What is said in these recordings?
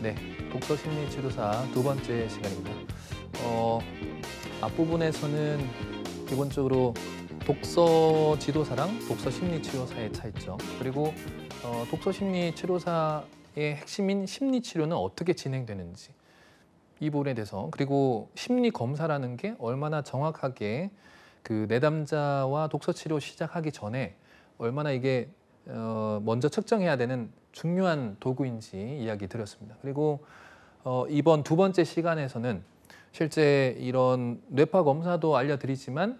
네, 독서 심리 치료사 두 번째 시간입니다. 어, 앞부분에서는 기본적으로 독서 지도사랑 독서 심리 치료사의 차이점, 그리고 어, 독서 심리 치료사의 핵심인 심리 치료는 어떻게 진행되는지 이 부분에 대해서 그리고 심리 검사라는 게 얼마나 정확하게 그 내담자와 독서 치료 시작하기 전에 얼마나 이게 어, 먼저 측정해야 되는 중요한 도구인지 이야기 드렸습니다. 그리고 어, 이번 두 번째 시간에서는 실제 이런 뇌파 검사도 알려드리지만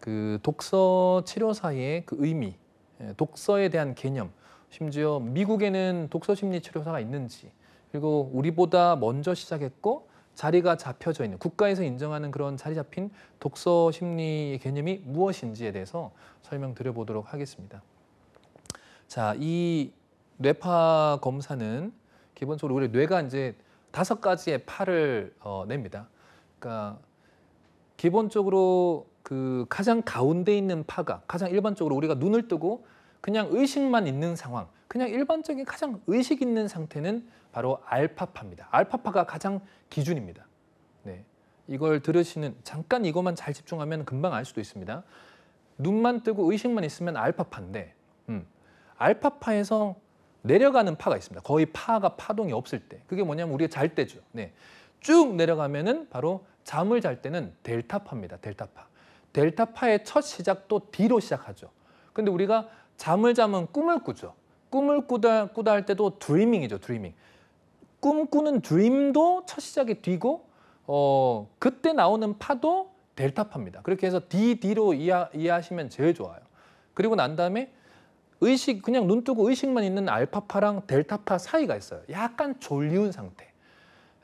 그 독서 치료사의 이그 의미, 예, 독서에 대한 개념, 심지어 미국에는 독서 심리 치료사가 있는지, 그리고 우리보다 먼저 시작했고 자리가 잡혀져 있는 국가에서 인정하는 그런 자리 잡힌 독서 심리의 개념이 무엇인지에 대해서 설명드려 보도록 하겠습니다. 자, 이 뇌파 검사는 기본적으로 우리 뇌가 이제 다섯 가지의 파를 어, 냅니다. 그러니까 기본적으로 그 가장 가운데 있는 파가 가장 일반적으로 우리가 눈을 뜨고 그냥 의식만 있는 상황, 그냥 일반적인 가장 의식 있는 상태는 바로 알파파입니다. 알파파가 가장 기준입니다. 네. 이걸 들으시는 잠깐 이것만 잘 집중하면 금방 알 수도 있습니다. 눈만 뜨고 의식만 있으면 알파파인데 음, 알파파에서 내려가는 파가 있습니다. 거의 파가 파동이 없을 때. 그게 뭐냐면 우리가 잘 때죠. 네. 쭉 내려가면은 바로 잠을 잘 때는 델타파입니다. 델타파. 델타파의 첫 시작도 D로 시작하죠. 근데 우리가 잠을 자면 꿈을 꾸죠. 꿈을 꾸다, 꾸다 할 때도 드리밍이죠. 드리밍. 꿈꾸는 드림도 첫 시작이 D고 어, 그때 나오는 파도 델타파입니다. 그렇게 해서 D, D로 이해, 이해하시면 제일 좋아요. 그리고 난 다음에 의식 그냥 눈 뜨고 의식만 있는 알파파랑 델타파 사이가 있어요. 약간 졸리운 상태.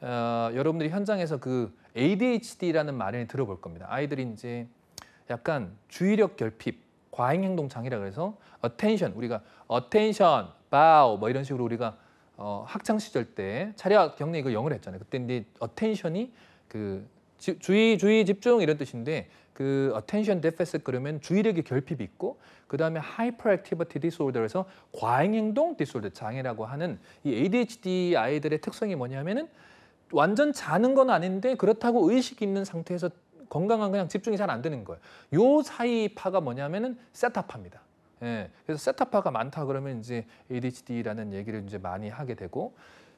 어, 여러분들이 현장에서 그 ADHD라는 말을 들어볼 겁니다. 아이들이 이제 약간 주의력 결핍, 과잉 행동 장애라 그래서 attention 우리가 attention, bow 뭐 이런 식으로 우리가 어, 학창 시절 때 차렷 경례 이걸 영어로 했잖아요. 그때 이제 attention이 그 지, 주의, 주의, 집중 이런 뜻인데 그 attention deficit 그러면 주의력의 결핍이 있고 그다음에 hyperactivity disorder에서 과잉 행동 disorder 장애라고 하는 이 ADHD 아이들의 특성이 뭐냐면은 완전 자는 건 아닌데 그렇다고 의식 있는 상태에서 건강한 그냥 집중이 잘 안 되는 거예요. 요 사이 파가 뭐냐면은 세타파입니다. 예. 그래서 세타파가 많다 그러면 이제 ADHD라는 얘기를 이제 많이 하게 되고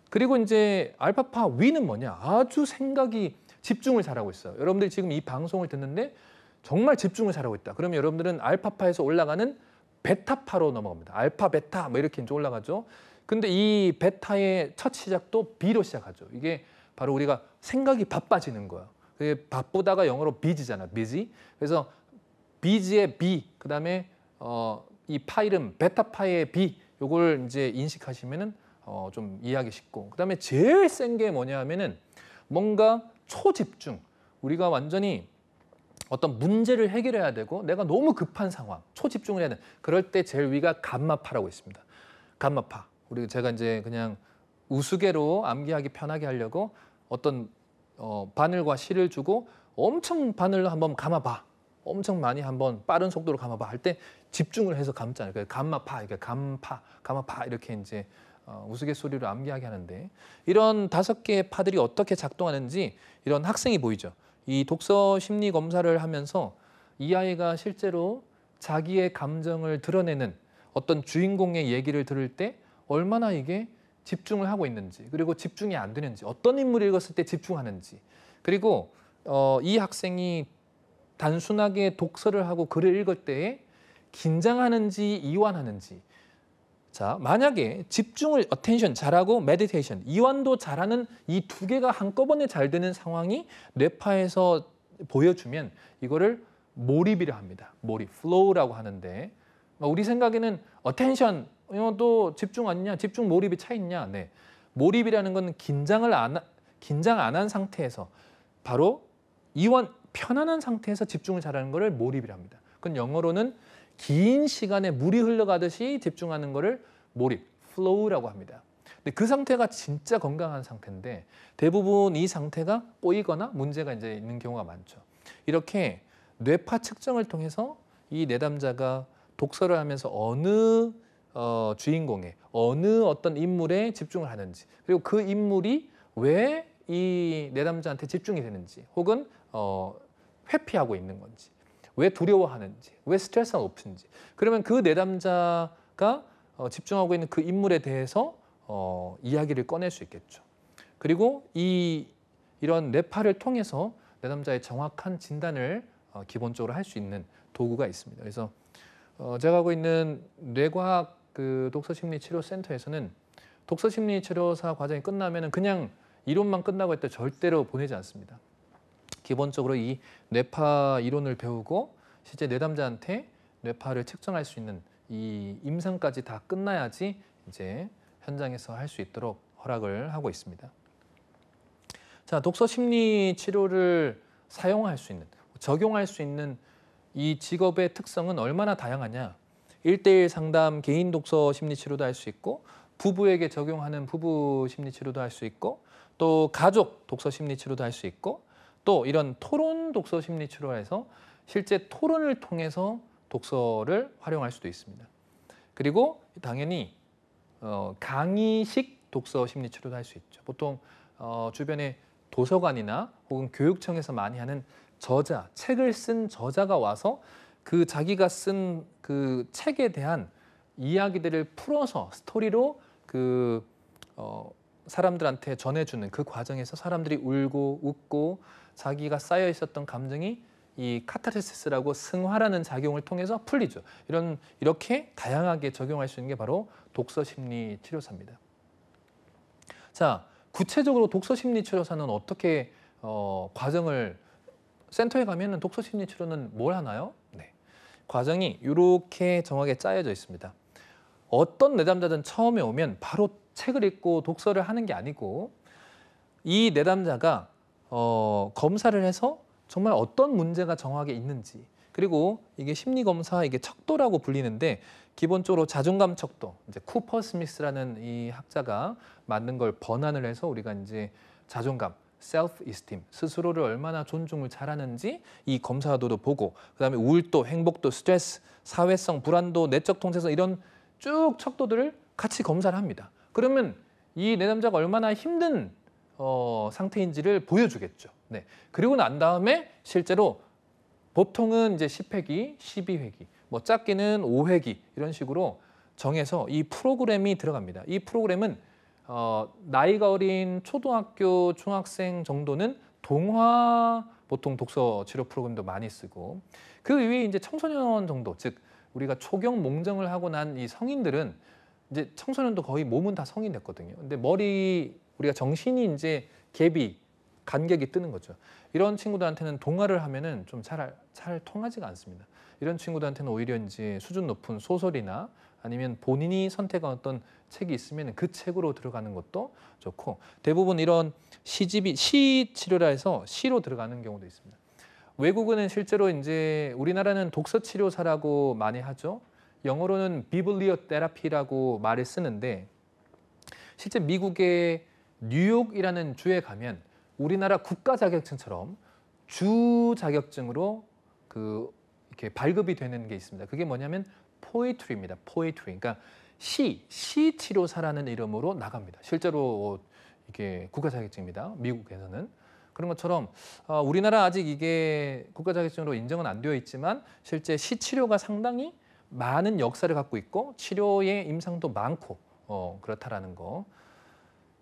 그리고 이제 알파파 위는 뭐냐? 아주 생각이 집중을 잘하고 있어요. 여러분들이 지금 이 방송을 듣는데 정말 집중을 잘하고 있다. 그러면 여러분들은 알파파에서 올라가는 베타파로 넘어갑니다. 알파, 베타 뭐 이렇게 이제 올라가죠. 근데 이 베타의 첫 시작도 B로 시작하죠. 이게 바로 우리가 생각이 바빠지는 거예요 그게 바쁘다가 영어로 비지잖아 비지. 그래서 비지의 B, 그다음에 어, 이파일은 베타파의 B, 요걸 이제 인식하시면은 어, 좀 이해하기 쉽고. 그다음에 제일 센 게 뭐냐 하면은 뭔가 초집중. 우리가 완전히 어떤 문제를 해결해야 되고 내가 너무 급한 상황, 초집중을 해야 되는 그럴 때 제일 위가 감마파라고 있습니다. 감마파. 우리 제가 이제 그냥 우스개로 암기하기 편하게 하려고 어떤 어, 바늘과 실을 주고 엄청 바늘로 한번 감아봐. 엄청 많이 한번 빠른 속도로 감아봐 할 때 집중을 해서 감잖아요. 그 감마파, 그러 감파, 감마파 이렇게 이제 어, 우스갯소리로 암기하게 하는데 이런 다섯 개의 파들이 어떻게 작동하는지 이런 학생이 보이죠. 이 독서 심리 검사를 하면서 이 아이가 실제로 자기의 감정을 드러내는 어떤 주인공의 얘기를 들을 때 얼마나 이게 집중을 하고 있는지 그리고 집중이 안 되는지 어떤 인물을 읽었을 때 집중하는지 그리고 어, 이 학생이 단순하게 독서를 하고 글을 읽을 때에 긴장하는지 이완하는지 자, 만약에 집중을 어텐션 잘하고 메디테이션 이완도 잘하는 이 두 개가 한꺼번에 잘 되는 상황이 뇌파에서 보여주면 이거를 몰입이라 합니다. 몰입, f l o 라고 하는데 아, 우리 생각에는 a t t 또 집중 아니냐, 집중 몰입이 차 있냐? 네, 몰입이라는 건 긴장을 안 긴장 안 한 상태에서 바로 이완 편안한 상태에서 집중을 잘하는 것을 몰입이라 합니다. 그건 영어로는 긴 시간에 물이 흘러가듯이 집중하는 것을 몰입, 플로우라고 합니다. 근데 그 상태가 진짜 건강한 상태인데 대부분 이 상태가 꼬이거나 문제가 이제 있는 경우가 많죠. 이렇게 뇌파 측정을 통해서 이 내담자가 독서를 하면서 어느 어, 주인공의 어느 어떤 인물에 집중을 하는지 그리고 그 인물이 왜 이 내담자한테 집중이 되는지 혹은 어, 회피하고 있는 건지 왜 두려워하는지, 왜 스트레스가 높은지. 그러면 그 내담자가 어, 집중하고 있는 그 인물에 대해서 어, 이야기를 꺼낼 수 있겠죠. 그리고 이 이런 뇌파를 통해서 내담자의 정확한 진단을 어, 기본적으로 할 수 있는 도구가 있습니다. 그래서 어, 제가 하고 있는 뇌과학 그 독서심리치료센터에서는 독서심리치료사 과정이 끝나면은 그냥 이론만 끝나고 했다 절대로 보내지 않습니다. 기본적으로 이 뇌파 이론을 배우고 실제 내담자한테 뇌파를 측정할 수 있는 이 임상까지 다 끝나야지 이제 현장에서 할 수 있도록 허락을 하고 있습니다. 자, 독서 심리 치료를 사용할 수 있는, 적용할 수 있는 이 직업의 특성은 얼마나 다양하냐? 일대일 상담 개인 독서 심리 치료도 할 수 있고 부부에게 적용하는 부부 심리 치료도 할 수 있고 또 가족 독서 심리 치료도 할 수 있고 또 이런 토론 독서 심리 치료에서 실제 토론을 통해서 독서를 활용할 수도 있습니다. 그리고 당연히 어, 강의식 독서 심리 치료도 할 수 있죠. 보통 어, 주변에 도서관이나 혹은 교육청에서 많이 하는 저자, 책을 쓴 저자가 와서 그 자기가 쓴 그 책에 대한 이야기들을 풀어서 스토리로 그 어, 사람들한테 전해주는 그 과정에서 사람들이 울고 웃고 자기가 쌓여 있었던 감정이 이 카타르시스라고 승화라는 작용을 통해서 풀리죠. 이런 이렇게 다양하게 적용할 수 있는 게 바로 독서 심리 치료사입니다. 자, 구체적으로 독서 심리 치료사는 어떻게 어, 과정을 센터에 가면은 독서 심리 치료는 뭘 하나요? 네. 과정이 이렇게 정확하게 짜여져 있습니다. 어떤 내담자든 처음에 오면 바로 책을 읽고 독서를 하는 게 아니고 이 내담자가 어, 검사를 해서 정말 어떤 문제가 정확하게 있는지 그리고 이게 심리 검사 이게 척도라고 불리는데 기본적으로 자존감 척도 이제 쿠퍼 스미스라는 이 학자가 만든 걸 번안을 해서 우리가 이제 자존감 셀프 이스팀 스스로를 얼마나 존중을 잘하는지 이 검사도도 보고 그다음에 우울도 행복도 스트레스 사회성 불안도 내적 통제성 이런 쭉 척도들을 같이 검사를 합니다. 그러면 이내담자가 네 얼마나 힘든 어, 상태인지를 보여주겠죠. 네. 그리고 난 다음에 실제로 보통은 이제 10회기, 12회기, 뭐 작게는 5회기 이런 식으로 정해서 이 프로그램이 들어갑니다. 이 프로그램은 어, 나이가 어린 초등학교, 중학생 정도는 동화 보통 독서 치료 프로그램도 많이 쓰고 그 위에 이제 청소년 정도 즉 우리가 초경 몽정을 하고 난 이 성인들은 이제 청소년도 거의 몸은 다 성인 됐거든요. 근데 머리 우리가 정신이 이제 갭이 간격이 뜨는 거죠. 이런 친구들한테는 동화를 하면은 좀잘잘 잘 통하지가 않습니다. 이런 친구들한테는 오히려 이제 수준 높은 소설이나 아니면 본인이 선택한 어떤 책이 있으면 그 책으로 들어가는 것도 좋고 대부분 이런 시집이 시 치료라 해서 시로 들어가는 경우도 있습니다. 외국은 실제로 이제 우리나라는 독서 치료사라고 많이 하죠. 영어로는 비블리오 테라피라고 말을 쓰는데 실제 미국의 뉴욕이라는 주에 가면 우리나라 국가 자격증처럼 주 자격증으로 그 이렇게 발급이 되는 게 있습니다. 그게 뭐냐면 포에트리입니다. 포에트리. 그러니까 시, 시 치료사라는 이름으로 나갑니다. 실제로 이게 국가 자격증입니다. 미국에서는. 그런 것처럼 어, 우리나라 아직 이게 국가 자격증으로 인정은 안 되어 있지만 실제 시 치료가 상당히 많은 역사를 갖고 있고 치료의 임상도 많고 어, 그렇다라는 거.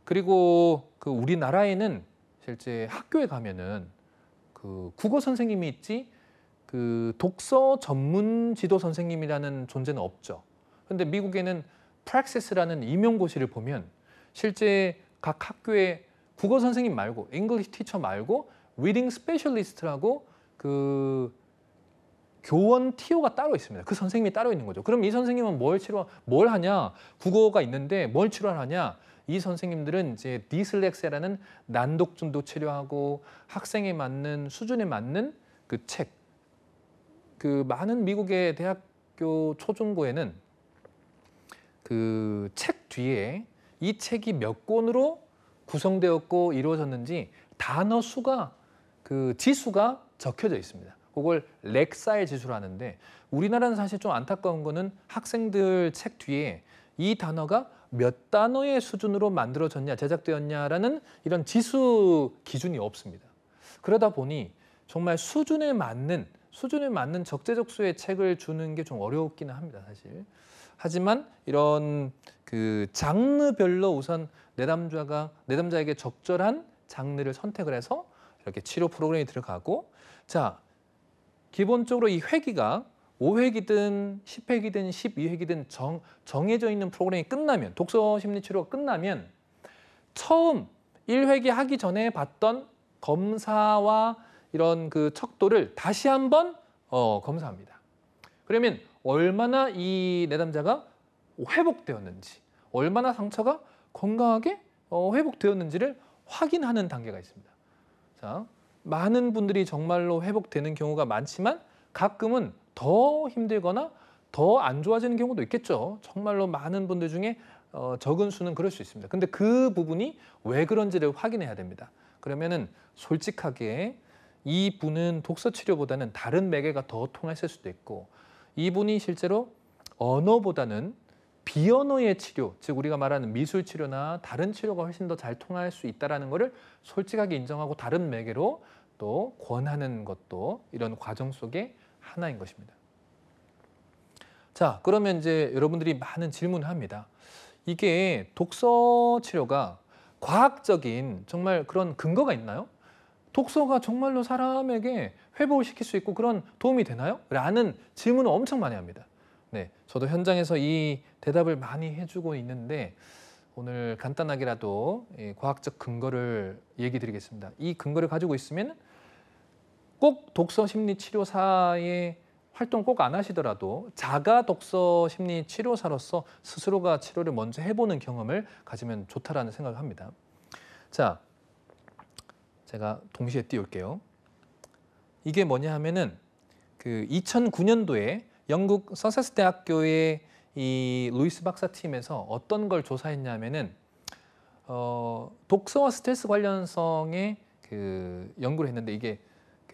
그리고 그 우리나라에는 실제 학교에 가면은 그 국어 선생님이 있지 그 독서 전문 지도 선생님이라는 존재는 없죠. 근데 미국에는 프랙세스라는 임용고시를 보면 실제 각 학교에 국어 선생님 말고 잉글리시 티처 말고 리딩 스페셜리스트라고 그 교원 티오가 따로 있습니다. 그 선생님이 따로 있는 거죠. 그럼 이 선생님은 뭘 치료 뭘 하냐? 국어가 있는데 뭘 치료하냐? 이 선생님들은 이제 디슬렉세라는 난독증도 치료하고 학생에 맞는 수준에 맞는 그 책. 그 많은 미국의 대학교 초중고에는 그 책 뒤에 이 책이 몇 권으로 구성되었고 이루어졌는지 단어 수가 그 지수가 적혀져 있습니다. 그걸 렉사일 지수라는데 우리나라는 사실 좀 안타까운 거는 학생들 책 뒤에 이 단어가 몇 단어의 수준으로 만들어졌냐 제작되었냐라는 이런 지수 기준이 없습니다. 그러다 보니 정말 수준에 맞는 수준에 맞는 적재적소의 책을 주는 게 좀 어렵기는 합니다, 사실. 하지만 이런 그 장르별로 우선 내담자가 내담자에게 적절한 장르를 선택을 해서 이렇게 치료 프로그램이 들어가고 자 기본적으로 이 회기가 5회기든 10회기든 12회기든 정, 정해져 있는 프로그램이 끝나면 독서 심리치료가 끝나면 처음 1회기 하기 전에 봤던 검사와 이런 그 척도를 다시 한번 어, 검사합니다. 그러면 얼마나 이 내담자가 회복되었는지 얼마나 상처가 건강하게 어, 회복되었는지를 확인하는 단계가 있습니다. 자, 많은 분들이 정말로 회복되는 경우가 많지만 가끔은 더 힘들거나 더 안 좋아지는 경우도 있겠죠. 정말로 많은 분들 중에 어, 적은 수는 그럴 수 있습니다. 근데 그 부분이 왜 그런지를 확인해야 됩니다. 그러면은 솔직하게 이 분은 독서 치료보다는 다른 매개가 더 통했을 수도 있고 이 분이 실제로 언어보다는 비언어의 치료, 즉 우리가 말하는 미술 치료나 다른 치료가 훨씬 더 잘 통할 수 있다라는 것을 솔직하게 인정하고 다른 매개로 또 권하는 것도 이런 과정 속에 하나인 것입니다. 자, 그러면 이제 여러분들이 많은 질문을 합니다. 이게 독서 치료가 과학적인 정말 그런 근거가 있나요? 독서가 정말로 사람에게 회복을 시킬 수 있고 그런 도움이 되나요? 라는 질문을 엄청 많이 합니다. 네, 저도 현장에서 이 대답을 많이 해주고 있는데 오늘 간단하게라도 과학적 근거를 얘기 드리겠습니다. 이 근거를 가지고 있으면 꼭 독서 심리 치료사의 활동 꼭 안 하시더라도 자가 독서 심리 치료사로서 스스로가 치료를 먼저 해보는 경험을 가지면 좋다라는 생각을 합니다. 자, 제가 동시에 띄울게요. 이게 뭐냐 하면은 그 2009년도에 영국 서세스 대학교의 이 루이스 박사 팀에서 어떤 걸 조사했냐면은 어, 독서와 스트레스 관련성에그 연구를 했는데 이게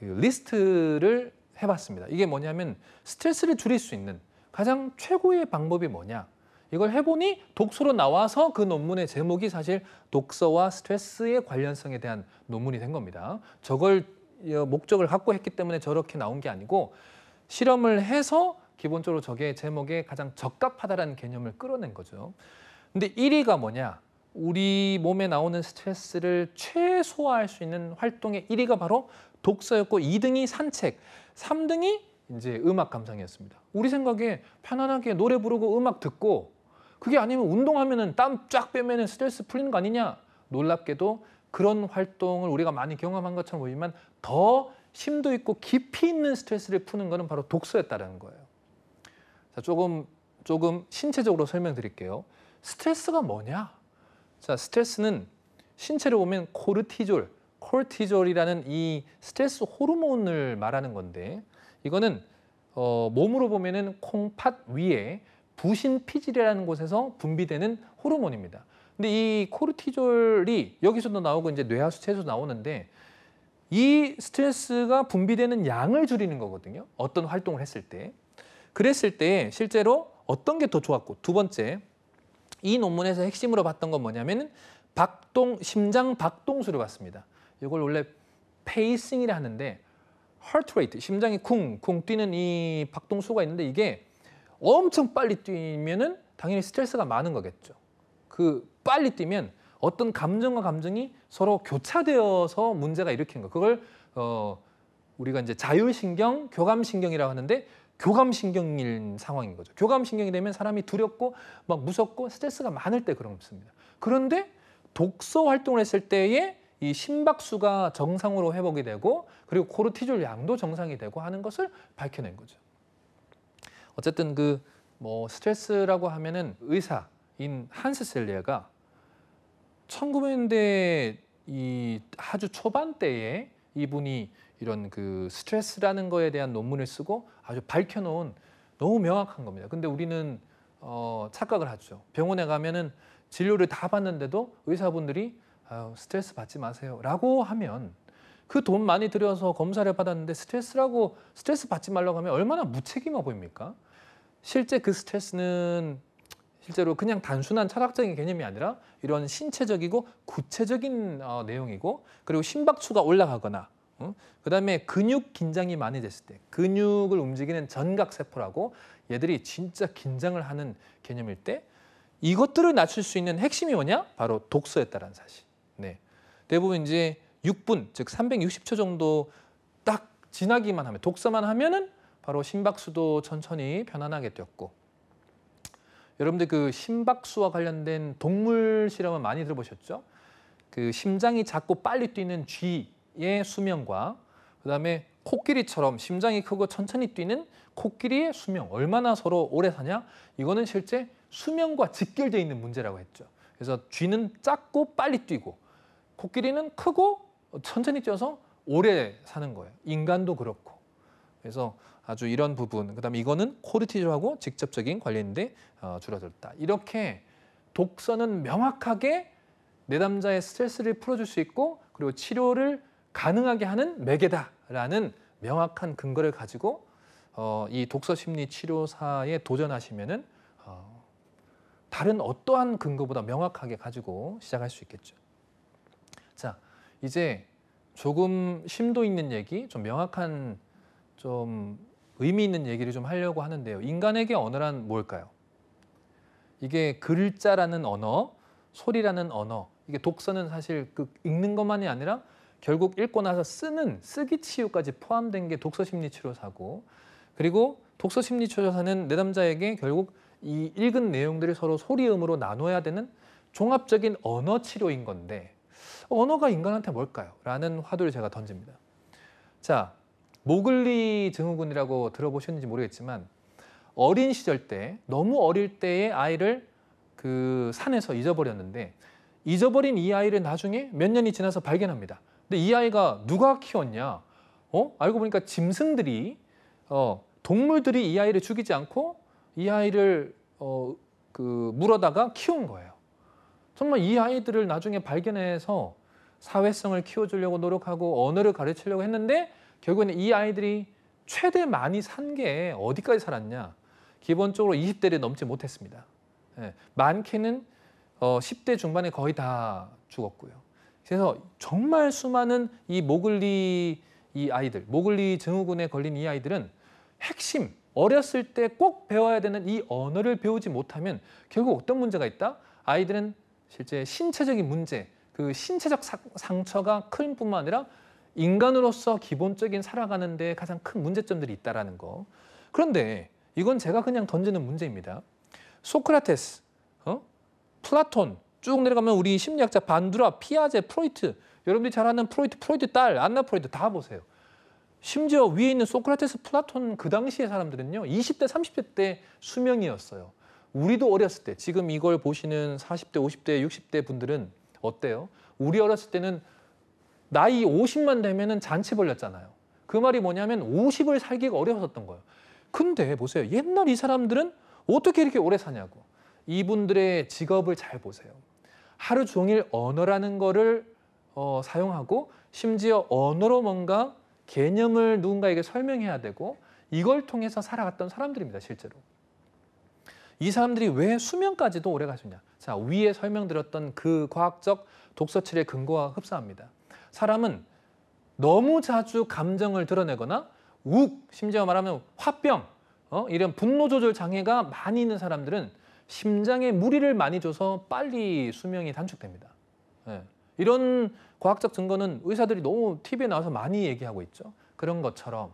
그 리스트를 해봤습니다. 이게 뭐냐면 스트레스를 줄일 수 있는 가장 최고의 방법이 뭐냐. 이걸 해보니 독서로 나와서 그 논문의 제목이 사실 독서와 스트레스의 관련성에 대한 논문이 된 겁니다. 저걸 어, 목적을 갖고 했기 때문에 저렇게 나온 게 아니고 실험을 해서 기본적으로 저게 제목에 가장 적합하다는 개념을 끌어낸 거죠. 근데 1위가 뭐냐? 우리 몸에 나오는 스트레스를 최소화할 수 있는 활동의 1위가 바로 독서였고 2등이 산책, 3등이 이제 음악 감상이었습니다. 우리 생각에 편안하게 노래 부르고 음악 듣고 그게 아니면 운동하면땀 쫙빼면 스트레스 풀리는 거 아니냐? 놀랍게도 그런 활동을 우리가 많이 경험한 것처럼 보이지만 더 심도 있고 깊이 있는 스트레스를 푸는 것은 바로 독서였다라는 거예요. 자, 조금 조금 신체적으로 설명드릴게요. 스트레스가 뭐냐? 자, 스트레스는 신체로 보면 코르티졸, 코르티졸이라는 이 스트레스 호르몬을 말하는 건데 이거는 어, 몸으로 보면은 콩팥 위에 부신 피질이라는 곳에서 분비되는 호르몬입니다. 근데 이 코르티졸이 여기서도 나오고 이제 뇌하수체에서 나오는데 이 스트레스가 분비되는 양을 줄이는 거거든요. 어떤 활동을 했을 때. 그랬을 때 실제로 어떤 게 더 좋았고 두 번째 이 논문에서 핵심으로 봤던 건 뭐냐면은 박동 심장 박동수를 봤습니다. 이걸 원래 페이싱이라 하는데 하트레이트, 심장이 쿵쿵 뛰는 이 박동수가 있는데 이게 엄청 빨리 뛰면은 당연히 스트레스가 많은 거겠죠. 그 빨리 뛰면 어떤 감정과 감정이 서로 교차되어서 문제가 일으키는 거. 그걸 어 우리가 이제 자율신경, 교감신경이라고 하는데 교감신경인 상황인 거죠. 교감신경이 되면 사람이 두렵고 막 무섭고 스트레스가 많을 때 그런 겁니다. 그런데 독서 활동을 했을 때에 이 심박수가 정상으로 회복이 되고 그리고 코르티졸 양도 정상이 되고 하는 것을 밝혀낸 거죠. 어쨌든 그 뭐 스트레스라고 하면은 의사인 한스 셀리아가 1900년대 이 아주 초반 때에 이분이 이런 그 스트레스라는 거에 대한 논문을 쓰고 아주 밝혀놓은 너무 명확한 겁니다. 근데 우리는 어, 착각을 하죠. 병원에 가면은 진료를 다 받는데도 의사분들이 아유, 스트레스 받지 마세요. 라고 하면 그 돈 많이 들여서 검사를 받았는데 스트레스라고 스트레스 받지 말라고 하면 얼마나 무책임해 보입니까? 실제 그 스트레스는 실제로 그냥 단순한 철학적인 개념이 아니라 이런 신체적이고 구체적인 어, 내용이고 그리고 심박수가 올라가거나 응? 그다음에 근육 긴장이 많이 됐을 때 근육을 움직이는 전각세포라고 얘들이 진짜 긴장을 하는 개념일 때 이것들을 낮출 수 있는 핵심이 뭐냐? 바로 독서에 따는 사실. 네. 대부분 이제 6분, 즉 360초 정도 딱 지나기만 하면 독서만 하면은 바로 심박수도 천천히 편안하게 되었고 여러분들 그 심박수와 관련된 동물 실험은 많이 들어보셨죠? 그 심장이 작고 빨리 뛰는 쥐의 수명과 그다음에 코끼리처럼 심장이 크고 천천히 뛰는 코끼리의 수명 얼마나 서로 오래 사냐 이거는 실제 수명과 직결되어 있는 문제라고 했죠. 그래서 쥐는 작고 빨리 뛰고 코끼리는 크고 천천히 뛰어서 오래 사는 거예요. 인간도 그렇고. 그래서 아주 이런 부분, 그다음에 이거는 코르티졸하고 직접적인 관련인데 어, 줄어들다. 었 이렇게 독서는 명확하게 내담자의 스트레스를 풀어줄 수 있고 그리고 치료를 가능하게 하는 매개다라는 명확한 근거를 가지고 어, 이 독서 심리 치료사에 도전하시면은 어, 다른 어떠한 근거보다 명확하게 가지고 시작할 수 있겠죠. 이제 조금 심도 있는 얘기, 좀 명확한 좀 의미 있는 얘기를 좀 하려고 하는데요. 인간에게 언어란 뭘까요? 이게 글자라는 언어, 소리라는 언어, 이게 독서는 사실 그 읽는 것만이 아니라 결국 읽고 나서 쓰는 쓰기 치유까지 포함된 게 독서 심리 치료사고 그리고 독서 심리 치료사는 내담자에게 결국 이 읽은 내용들을 서로 소리음으로 나눠야 되는 종합적인 언어 치료인 건데 언어가 인간한테 뭘까요? 라는 화두를 제가 던집니다. 자, 모글리 증후군이라고 들어보셨는지 모르겠지만 어린 시절 때 너무 어릴 때의 아이를 그 산에서 잊어버렸는데 잊어버린 이 아이를 나중에 몇 년이 지나서 발견합니다. 근데 이 아이가 누가 키웠냐? 어? 알고 보니까 짐승들이 어, 동물들이 이 아이를 죽이지 않고 이 아이를 어, 그 물어다가 키운 거예요. 정말 이 아이들을 나중에 발견해서 사회성을 키워주려고 노력하고 언어를 가르치려고 했는데 결국에는 이 아이들이 최대 많이 산 게 어디까지 살았냐? 기본적으로 20대를 넘지 못했습니다. 예, 많게는 어, 10대 중반에 거의 다 죽었고요. 그래서 정말 수많은 이 모글리 이 아이들, 모글리 증후군에 걸린 이 아이들은 핵심, 어렸을 때 꼭 배워야 되는 이 언어를 배우지 못하면 결국 어떤 문제가 있다? 아이들은 실제 신체적인 문제, 그 신체적 상처가 큰 뿐만 아니라 인간으로서 기본적인 살아가는 데 가장 큰 문제점들이 있다라는 거. 그런데 이건 제가 그냥 던지는 문제입니다. 소크라테스, 어? 플라톤, 쭉 내려가면 우리 심리학자 반두라, 피아제, 프로이트, 여러분들이 잘 아는 프로이트, 프로이트 딸, 안나 프로이트 다 보세요. 심지어 위에 있는 소크라테스, 플라톤 그 당시의 사람들은요. 20대, 30대 때 수명이었어요. 우리도 어렸을 때, 지금 이걸 보시는 40대, 50대, 60대 분들은 어때요? 우리 어렸을 때는 나이 50만 되면 잔치 벌렸잖아요. 그 말이 뭐냐면 50을 살기가 어려웠던 거예요. 근데 보세요. 옛날 이 사람들은 어떻게 이렇게 오래 사냐고. 이분들의 직업을 잘 보세요. 하루 종일 언어라는 거를 어, 사용하고 심지어 언어로 뭔가 개념을 누군가에게 설명해야 되고 이걸 통해서 살아갔던 사람들입니다, 실제로. 이 사람들이 왜 수면까지도 오래 가셨냐 자, 위에 설명드렸던 그 과학적 독서체의 근거와 흡사합니다. 사람은 너무 자주 감정을 드러내거나 욱, 심지어 말하면 화병, 어? 이런 분노 조절 장애가 많이 있는 사람들은 심장에 무리를 많이 줘서 빨리 수명이 단축됩니다. 예. 이런 과학적 증거는 의사들이 너무 TV에 나와서 많이 얘기하고 있죠. 그런 것처럼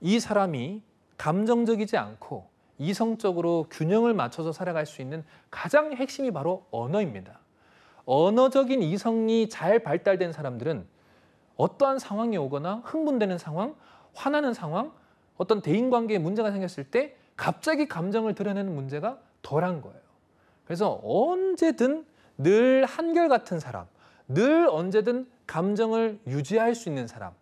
이 사람이 감정적이지 않고 이성적으로 균형을 맞춰서 살아갈 수 있는 가장 핵심이 바로 언어입니다. 언어적인 이성이 잘 발달된 사람들은 어떠한 상황이 오거나 흥분되는 상황, 화나는 상황, 어떤 대인관계에 문제가 생겼을 때 갑자기 감정을 드러내는 문제가 덜한 거예요. 그래서 언제든 늘 한결같은 사람, 늘 언제든 감정을 유지할 수 있는 사람,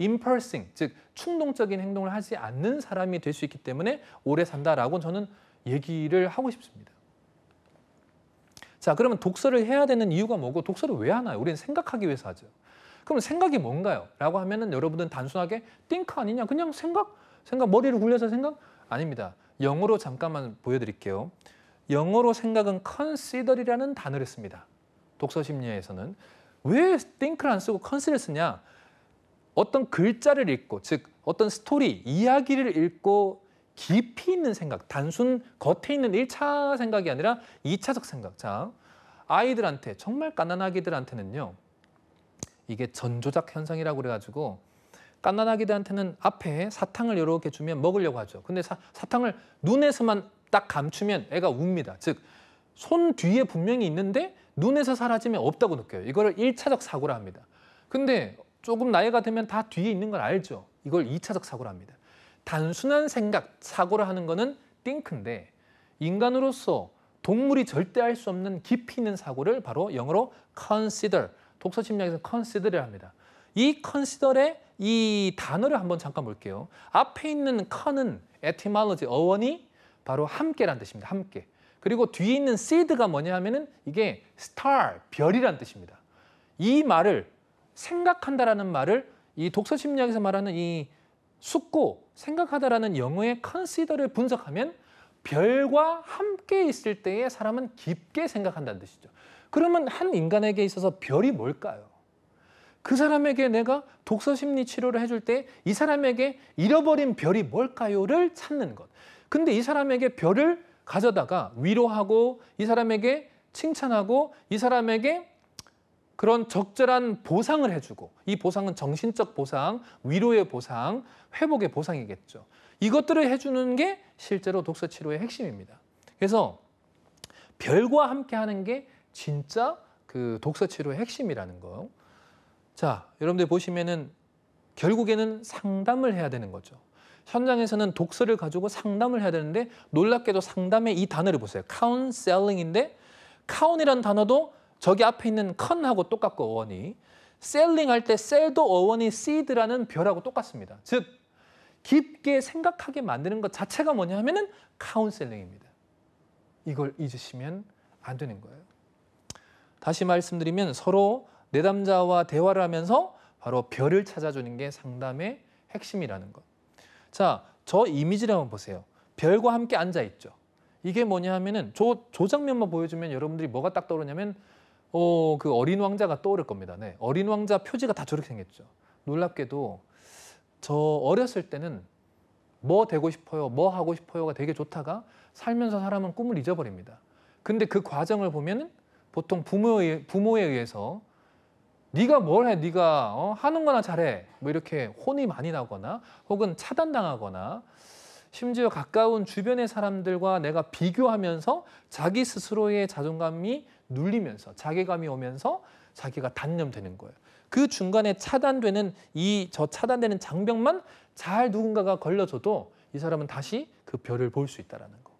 impulsing, 즉 충동적인 행동을 하지 않는 사람이 될 수 있기 때문에 오래 산다라고 저는 얘기를 하고 싶습니다. 자, 그러면 독서를 해야 되는 이유가 뭐고 독서를 왜 하나요? 우리는 생각하기 위해서 하죠. 그럼 생각이 뭔가요? 라고 하면은 여러분은 단순하게 think 아니냐? 그냥 생각? 생각 머리를 굴려서 생각? 아닙니다. 영어로 잠깐만 보여드릴게요. 영어로 생각은 consider이라는 단어를 씁니다. 독서 심리에서는 왜 think를 안 쓰고 c o n s i d e r 쓰냐? 어떤 글자를 읽고 즉 어떤 스토리, 이야기를 읽고 깊이 있는 생각, 단순 겉에 있는 1차 생각이 아니라 2차적 생각. 자, 아이들한테 정말 가난아기들한테는요. 이게 전조작 현상이라고 그래가지고 가난아기들한테는 앞에 사탕을 이렇게 주면 먹으려고 하죠. 근데 사, 사탕을 눈에서만 딱 감추면 애가 웁니다. 즉, 손 뒤에 분명히 있는데 눈에서 사라지면 없다고 느껴요. 이거를 1차적 사고라 합니다. 근데 조금 나이가 되면 다 뒤에 있는 걸 알죠. 이걸 2차적 사고랍니다. 단순한 생각, 사고를 하는 거는 띵크인데 인간으로서 동물이 절대 할 수 없는 깊이 있는 사고를 바로 영어로 consider, 독서 심리학에서 consider를 합니다. 이 consider의 이 단어를 한번 잠깐 볼게요. 앞에 있는 con은 etymology, 어원이 바로 함께란 뜻입니다. 함께. 그리고 뒤에 있는 seed가 뭐냐 하면은 이게 star, 별이란 뜻입니다. 이 말을 생각한다라는 말을 이 독서 심리학에서 말하는 이 숙고, 생각하다라는 영어의 컨시더를 분석하면 별과 함께 있을 때에 사람은 깊게 생각한다는 뜻이죠. 그러면 한 인간에게 있어서 별이 뭘까요? 그 사람에게 내가 독서 심리 치료를 해줄 때 이 사람에게 잃어버린 별이 뭘까요를 찾는 것. 근데 이 사람에게 별을 가져다가 위로하고 이 사람에게 칭찬하고 이 사람에게 그런 적절한 보상을 해주고 이 보상은 정신적 보상, 위로의 보상, 회복의 보상이겠죠. 이것들을 해주는 게 실제로 독서 치료의 핵심입니다. 그래서 별과 함께 하는 게 진짜 그 독서 치료의 핵심이라는 거. 자, 여러분들 보시면은 결국에는 상담을 해야 되는 거죠. 현장에서는 독서를 가지고 상담을 해야 되는데 놀랍게도 상담의 이 단어를 보세요. 카운셀링인데 카운이라는 단어도 저기 앞에 있는 컨하고 똑같고 어원이 셀링할 때 셀도 어원이 s 드라는 별하고 똑같습니다. 즉 깊게 생각하게 만드는 것 자체가 뭐냐 하면은 카운셀링입니다. 이걸 잊으시면 안 되는 거예요. 다시 말씀드리면 서로 내담자와 대화를 하면서 바로 별을 찾아주는 게 상담의 핵심이라는 것. 자, 저 이미지를 한번 보세요. 별과 함께 앉아 있죠. 이게 뭐냐 하면은 저, 저 장면만 보여주면 여러분들이 뭐가 딱 떠오르냐면 어, 그 어린 왕자가 떠오를 겁니다. 네. 어린 왕자 표지가 다 저렇게 생겼죠. 놀랍게도 저 어렸을 때는 뭐 되고 싶어요, 뭐 하고 싶어요가 되게 좋다가 살면서 사람은 꿈을 잊어버립니다. 근데 그 과정을 보면 보통 부모의 부모에 의해서 네가 뭘 해, 네가 어, 하는 거나 잘해 뭐 이렇게 혼이 많이 나거나 혹은 차단당하거나 심지어 가까운 주변의 사람들과 내가 비교하면서 자기 스스로의 자존감이 눌리면서 자괴감이 오면서 자기가 단념되는 거예요. 그 중간에 차단되는 이 저 차단되는 장벽만 잘 누군가가 걸려줘도 이 사람은 다시 그 별을 볼 수 있다라는 거.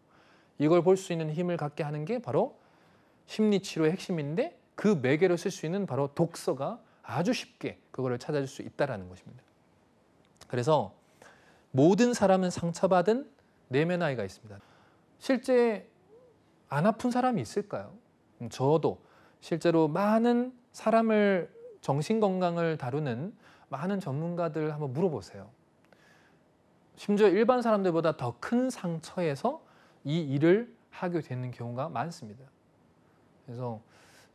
이걸 볼 수 있는 힘을 갖게 하는 게 바로 심리 치료의 핵심인데 그 매개로 쓸 수 있는 바로 독서가 아주 쉽게 그거를 찾아줄 수 있다라는 것입니다. 그래서 모든 사람은 상처받은 내면 아이가 있습니다. 실제 안 아픈 사람이 있을까요? 음, 저도 실제로 많은 사람을 정신 건강을 다루는 많은 전문가들 한번 물어보세요. 심지어 일반 사람들보다 더 큰 상처에서 이 일을 하게 되는 경우가 많습니다. 그래서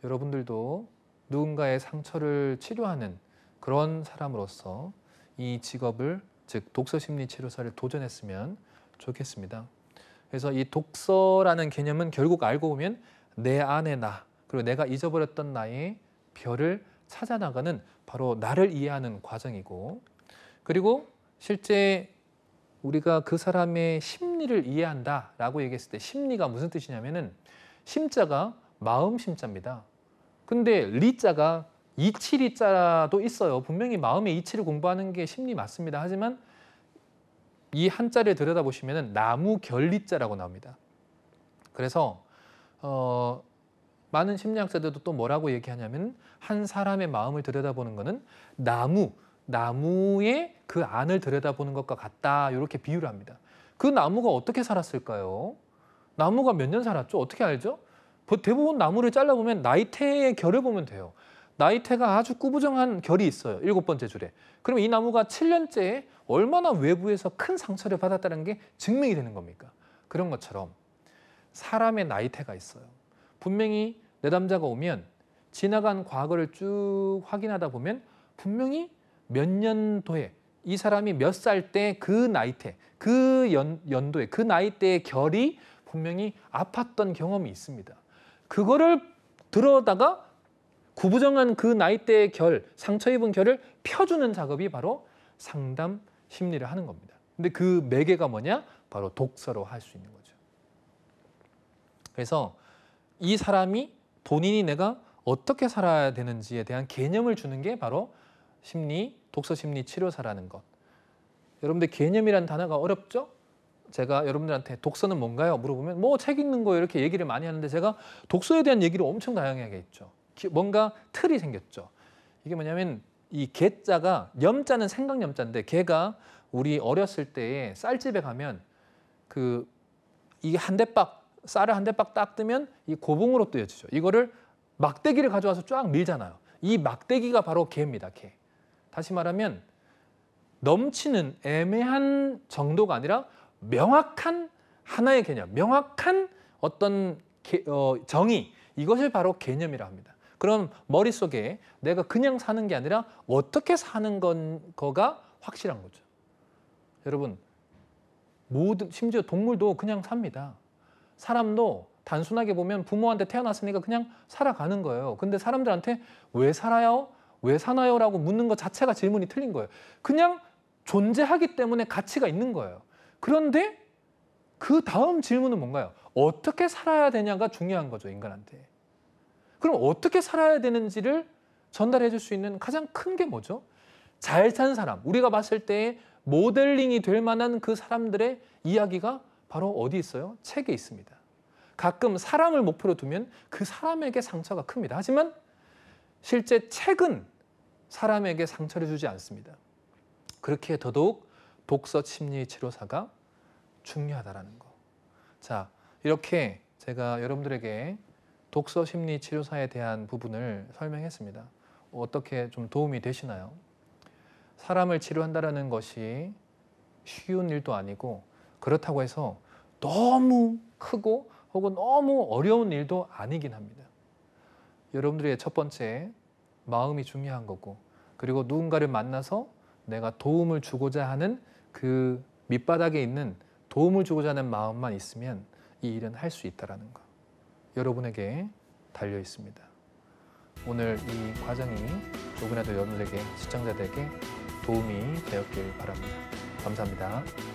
여러분들도 누군가의 상처를 치료하는 그런 사람으로서 이 직업을 즉 독서 심리 치료사를 도전했으면 좋겠습니다. 그래서 이 독서라는 개념은 결국 알고 보면 내 안의 나 그리고 내가 잊어버렸던 나의 별을 찾아 나가는 바로 나를 이해하는 과정이고 그리고 실제 우리가 그 사람의 심리를 이해한다라고 얘기했을 때 심리가 무슨 뜻이냐면은 심자가 마음 심자입니다. 근데 리자가 이치리자도 있어요. 분명히 마음의 이치를 공부하는 게 심리 맞습니다. 하지만 이 한자를 들여다보시면 나무 결리자라고 나옵니다. 그래서 어, 많은 심리학자들도 또 뭐라고 얘기하냐면 한 사람의 마음을 들여다보는 것은 나무, 나무의 그 안을 들여다보는 것과 같다 이렇게 비유를 합니다. 그 나무가 어떻게 살았을까요? 나무가 몇 년 살았죠? 어떻게 알죠? 뭐 대부분 나무를 잘라보면 나이테의 결을 보면 돼요. 나이테가 아주 꾸부정한 결이 있어요. 일곱 번째 줄에. 그럼 이 나무가 7년째 얼마나 외부에서 큰 상처를 받았다는 게 증명이 되는 겁니까? 그런 것처럼 사람의 나이테가 있어요. 분명히 내담자가 오면 지나간 과거를 쭉 확인하다 보면 분명히 몇 년도에 이 사람이 몇 살 때 그 나이대, 그 연, 연도에 그 나이대의 결이 분명히 아팠던 경험이 있습니다. 그거를 들어다가 구부정한 그 나이대의 결, 상처 입은 결을 펴주는 작업이 바로 상담 심리를 하는 겁니다. 근데 그 매개가 뭐냐? 바로 독서로 할 수 있는 거예요. 그래서 이 사람이 본인이 내가 어떻게 살아야 되는지에 대한 개념을 주는 게 바로 심리 독서 심리 치료사라는 것. 여러분들 개념이라는 단어가 어렵죠? 제가 여러분들한테 독서는 뭔가요? 물어보면 뭐 책 읽는 거 이렇게 얘기를 많이 하는데 제가 독서에 대한 얘기를 엄청 다양하게 했죠. 뭔가 틀이 생겼죠. 이게 뭐냐면 이 개자가 염자는 생각 염자인데 개가 우리 어렸을 때에 쌀집에 가면 그 이게 한 대박 쌀을 한 대빡딱 뜨면 이 고봉으로 뜨여지죠. 이거를 막대기를 가져와서 쫙 밀잖아요. 이 막대기가 바로 개입니다. 개. 다시 말하면 넘치는 애매한 정도가 아니라 명확한 하나의 개념, 명확한 어떤 개, 어, 정의 이것을 바로 개념이라 합니다. 그럼 머릿속에 내가 그냥 사는 게 아니라 어떻게 사는 건 거가 확실한 거죠. 여러분 모든 심지어 동물도 그냥 삽니다. 사람도 단순하게 보면 부모한테 태어났으니까 그냥 살아가는 거예요. 근데 사람들한테 왜 살아요? 왜 사나요? 라고 묻는 것 자체가 질문이 틀린 거예요. 그냥 존재하기 때문에 가치가 있는 거예요. 그런데 그 다음 질문은 뭔가요? 어떻게 살아야 되냐가 중요한 거죠, 인간한테. 그럼 어떻게 살아야 되는지를 전달해 줄 수 있는 가장 큰 게 뭐죠? 잘 산 사람, 우리가 봤을 때 모델링이 될 만한 그 사람들의 이야기가 바로 어디 있어요? 책에 있습니다. 가끔 사람을 목표로 두면 그 사람에게 상처가 큽니다. 하지만 실제 책은 사람에게 상처를 주지 않습니다. 그렇게 더더욱 독서 심리 치료사가 중요하다라는 거. 자, 이렇게 제가 여러분들에게 독서 심리 치료사에 대한 부분을 설명했습니다. 어떻게 좀 도움이 되시나요? 사람을 치료한다라는 것이 쉬운 일도 아니고 그렇다고 해서 너무 크고 혹은 너무 어려운 일도 아니긴 합니다. 여러분들의 첫 번째 마음이 중요한 거고 그리고 누군가를 만나서 내가 도움을 주고자 하는 그 밑바닥에 있는 도움을 주고자 하는 마음만 있으면 이 일은 할 수 있다라는 거 여러분에게 달려 있습니다. 오늘 이 과정이 조금이라도 여러분에게 시청자들에게 도움이 되었길 바랍니다. 감사합니다.